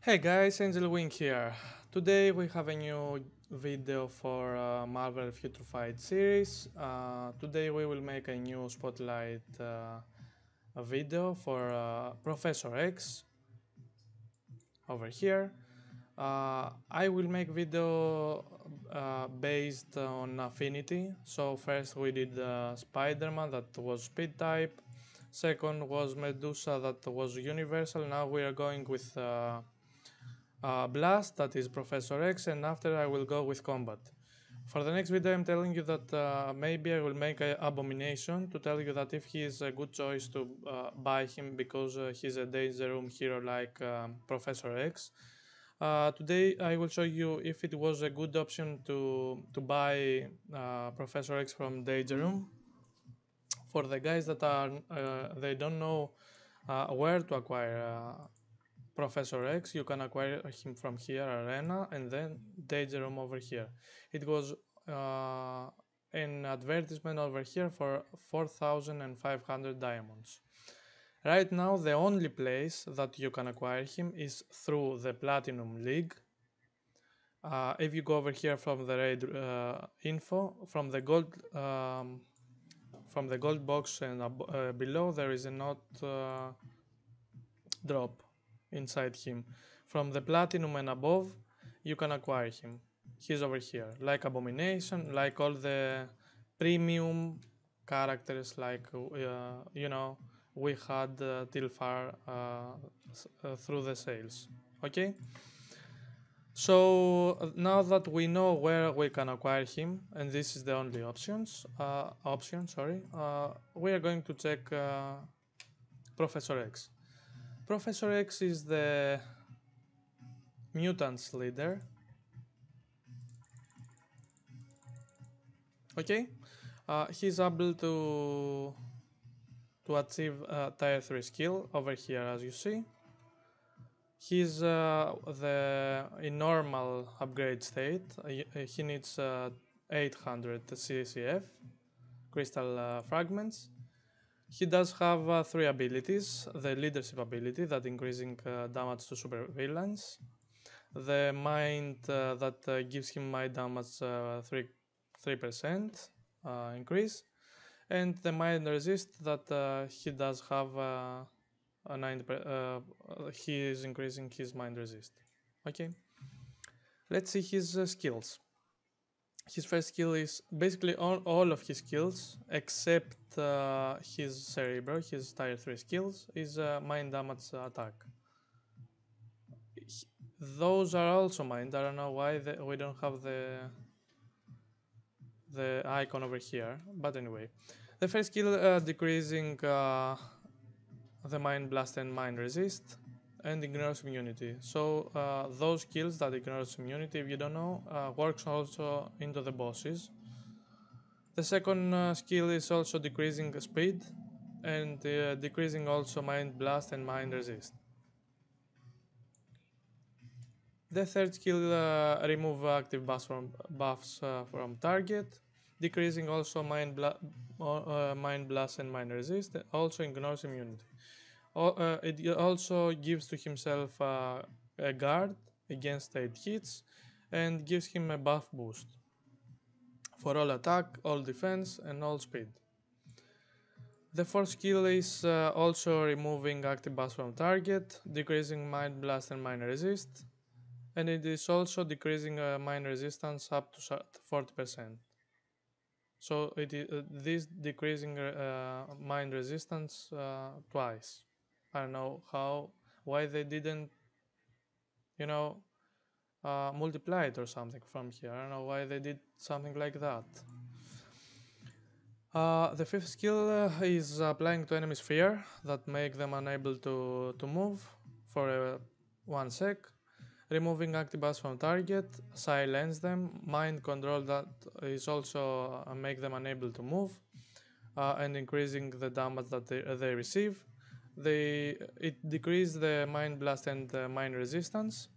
Hey guys, Angel Wing here. Today we have a new video for uh, Marvel Future Fight series. Uh, today we will make a new spotlight uh, video for uh, Professor X over here. Uh, I will make video uh, based on affinity. So first we did Spider-Man that was speed type. Second was Medusa that was universal. Now we are going with uh, uh, Blast, that is Professor X, and after I will go with Combat. For the next video, I'm telling you that uh, maybe I will make an abomination to tell you that if he is a good choice to uh, buy him because uh, he's a danger room hero like um, Professor X. Uh, today, I will show you if it was a good option to to buy uh, Professor X from danger room for the guys that are uh, they don't know uh, where to acquire uh, Professor X, you can acquire him from here, Arena, and then Room over here. It was uh, an advertisement over here for 4,500 diamonds. Right now, the only place that you can acquire him is through the Platinum League. Uh, if you go over here from the raid uh, info, from the gold um, from the gold box and uh, below there is a not uh, drop inside him from the platinum and above you can acquire him he's over here like abomination like all the premium characters like uh, you know we had uh, till far uh, uh, through the sales okay so uh, now that we know where we can acquire him, and this is the only options, uh, option, sorry, uh, we are going to check uh, Professor X. Professor X is the mutants leader. Okay, uh, he's able to to achieve uh, tier 3 skill over here as you see he's uh, the in normal upgrade state. Uh, uh, he needs 800 CCF crystal fragments. He does have three abilities: the leadership ability that increasing damage to super villains, the mind uh, that uh, gives him my damage uh, 3 3% increase and the mind resist that he does have uh, 9 uh, uh, he is increasing his mind resist okay let's see his skills his first skill is basically all, all of his skills except uh, his cerebro, his tier 3 skills, is uh, mind damage attack. He, those are also mind. I don't know why we don't have the the icon over here, but anyway. The first skill uh, decreasing the Mind Blast and Mind Resist, and ignores immunity. So uh, those skills that ignores immunity, if you don't know, uh, works also into the bosses. The second uh, skill is also decreasing speed and uh, decreasing also mind blast and mind resist. The third skill uh, remove active buffs from, buffs, uh, from target, decreasing also mind, bla mind blast and mind resist, also ignores immunity uh, it also gives to himself uh, a guard against 8 hits and gives him a buff boost for all attack, all defense and all speed. The fourth skill is uh, also removing active buffs from target, decreasing Mind Blast and Mind Resist, and it is also decreasing uh, Mind Resistance up to 40%. So it is, uh, this decreasing uh, Mind Resistance uh, twice. I don't know how why they didn't you know uh, multiply it or something from here. I don't know why they did something like that. Uh, the fifth skill uh, is applying to enemies fear that make them unable to, to move for uh, one sec. Removing active from target, silence them, mind control that is also uh, make them unable to move, uh, and increasing the damage that they, they receive they it decreased the mind blast and the mind resistance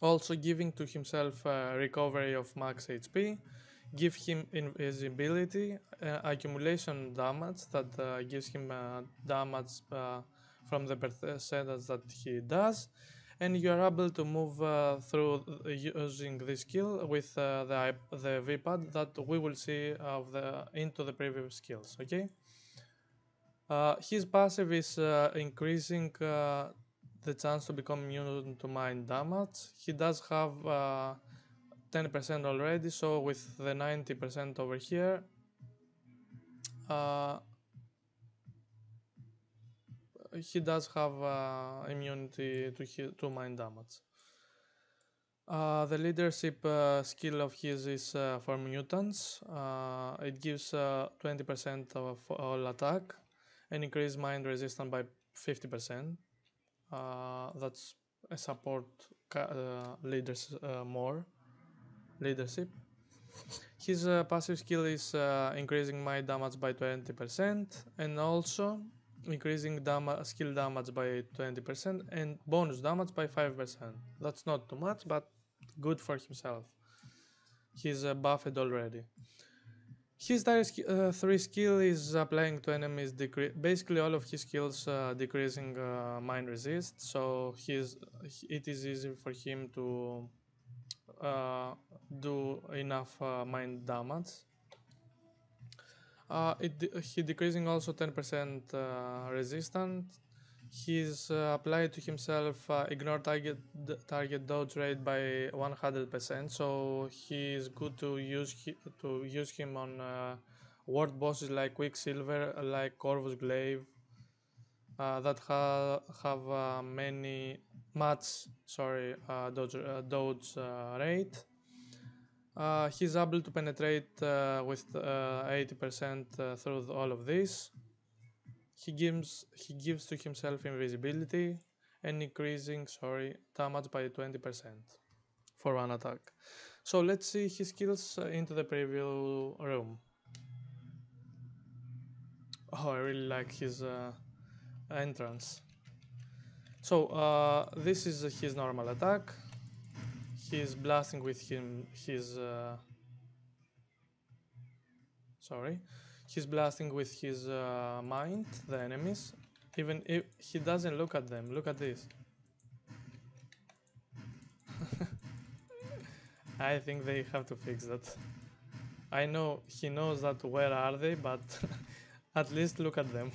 also giving to himself recovery of max HP, give him invisibility, uh, accumulation damage that uh, gives him uh, damage uh, from the percentage uh, that he does, and you are able to move uh, through using this skill with the the V-pad that we will see of the into the previous skills. Okay. Uh, his passive is uh, increasing uh, the chance to become immune to mind damage. He does have 10% already, so with the 90% over here, uh, he does have uh, immunity to, to mind damage. Uh, the leadership skill of his is for mutants. it gives 20% of all attack and increase mind resistance by 50%. Uh, that's support uh, leaders uh, more leadership. His uh, passive skill is uh, increasing my damage by 20% and also increasing dam skill damage by 20% and bonus damage by 5%. That's not too much, but good for himself. He's uh, buffed already. His third uh, 3 skill is applying to enemies basically all of his skills uh, decreasing uh, resist, so he's, it is easy for him to uh, do enough uh, mind damage. Uh, it de he decreasing also 10% resistance He's uh, applied to himself uh, ignore target target dodge rate by 100%, so he is good to use to use him on uh, world bosses like Quicksilver, like Corvus Glaive, uh, that ha have uh, many mats, sorry, uh, dodge, uh, dodge rate. he's able to penetrate with 80% through all of this. He gives he gives to himself invisibility and increasing sorry damage by 20% for one attack. So let's see his skills uh, into the preview room. Oh, I really like his uh, entrance. So uh, this is his normal attack. He's blasting with him his. Uh, sorry He's blasting with his uh, mind the enemies. Even if he doesn't look at them. Look at this. I think they have to fix that. I know he knows that where are they, but at least look at them.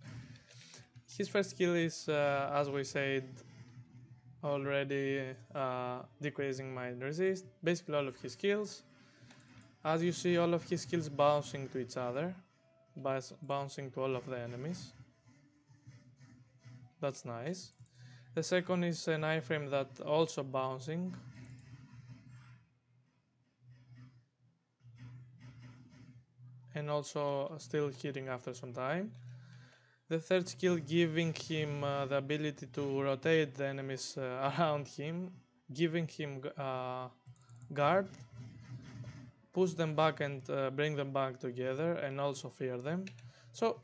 His first skill is, uh, as we said, already uh, decreasing my resist. Basically all of his skills as you see all of his skills bouncing to each other bouncing to all of the enemies that's nice the second is an iframe that also bouncing and also still hitting after some time the third skill giving him uh, the ability to rotate the enemies uh, around him giving him uh, guard push them back and uh, bring them back together and also fear them. So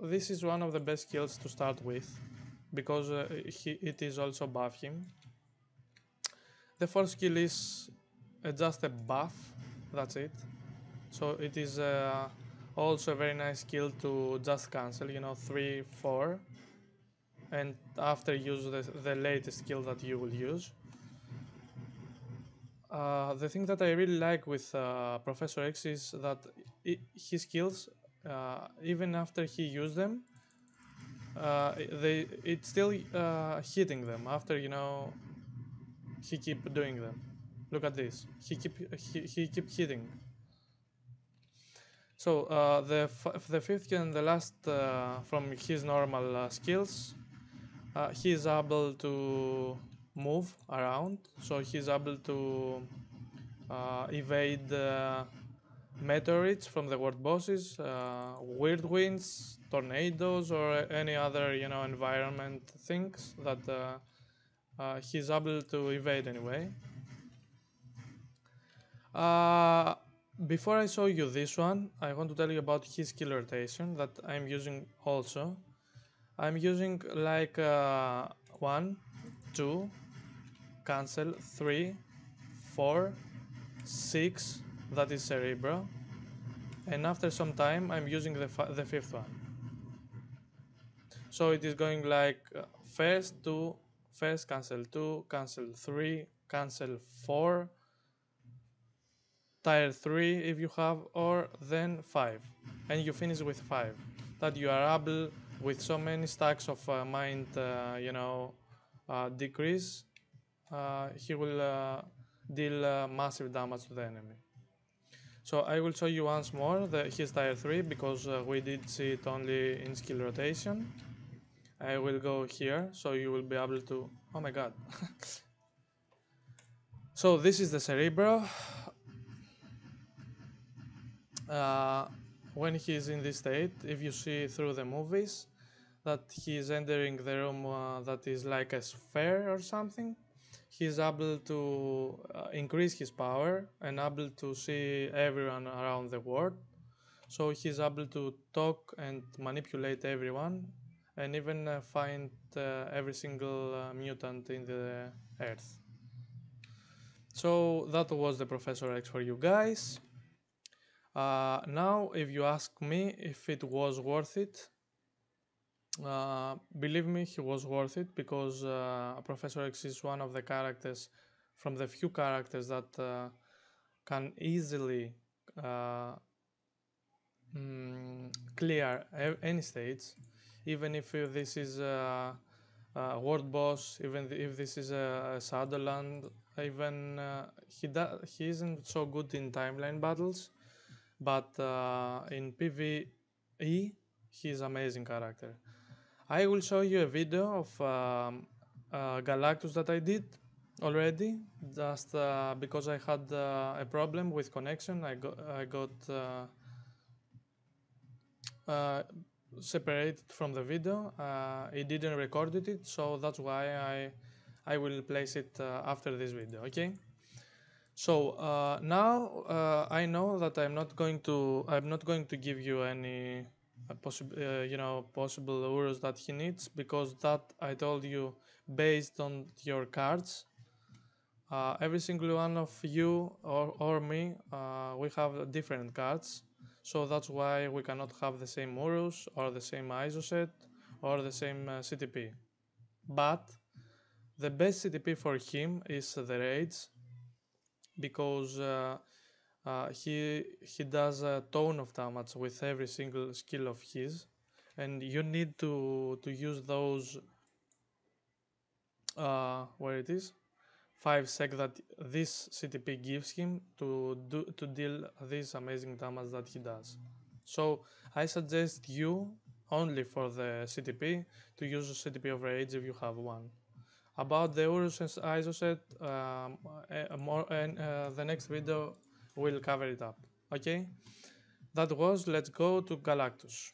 this is one of the best skills to start with because uh, he, it is also buff him. The fourth skill is uh, just a buff, that's it. So it is uh, also a very nice skill to just cancel, you know, 3, 4 and after use the, the latest skill that you will use. Uh, the thing that I really like with uh, Professor X is that his skills, uh, even after he used them, uh, they it's still uh, hitting them after you know he keep doing them. Look at this. He keep he, he keep hitting. So the the fifth and the last from his normal skills, he is able to move around so he's able to uh, evade uh, meteorites from the world bosses uh, weird winds tornadoes or any other you know environment things that uh, uh, he's able to evade anyway uh, before I show you this one I want to tell you about his skill rotation that I'm using also I'm using like one two cancel 3, 4, 6, that is Cerebro, and after some time I'm using the, the fifth one. So it is going like uh, first 2, cancel 2, cancel 3, cancel 4, tire 3 if you have, or then 5. And you finish with 5. That you are able with so many stacks of uh, mind, uh, you know, uh, decrease uh, he will uh, deal uh, massive damage to the enemy. So I will show you once more the, his tier 3 because we did see it only in skill rotation. I will go here so you will be able to... Oh my god. so this is the Cerebro. Uh, when he is in this state, if you see through the movies, that he is entering the room uh, that is like a sphere or something, he's able to uh, increase his power and able to see everyone around the world. So he's able to talk and manipulate everyone and even uh, find uh, every single uh, mutant in the earth. So that was the Professor X for you guys. Uh, now, if you ask me if it was worth it, uh, believe me, he was worth it because uh, Professor X is one of the characters, from the few characters that uh, can easily uh, mm, clear any stage, even if this is a, a world boss, even if this is a, a Shadowland, even uh, he do- he isn't so good in timeline battles, but in PvE, he's amazing character I will show you a video of um, uh, Galactus that I did already just uh, because I had uh, a problem with connection I got I got uh, uh, separated from the video it uh, didn't record it so that's why I I will place it after this video okay so now I know that I'm not going to I'm not going to give you any possible uh, you know possible euros that he needs because that I told you based on your cards uh, every single one of you or, or me uh, we have different cards so that's why we cannot have the same euros or the same ISO set or the same uh, CTP but the best CTP for him is the raids because uh, uh, he he does a ton of damage with every single skill of his and you need to to use those uh, where it is 5 sec that this CTP gives him to do to deal this amazing damage that he does so I suggest you only for the CTP to use CTP over age if you have one about the Urus and ISO set um, uh, more, and, uh, the next video We'll cover it up. Okay? That was Let's Go to Galactus.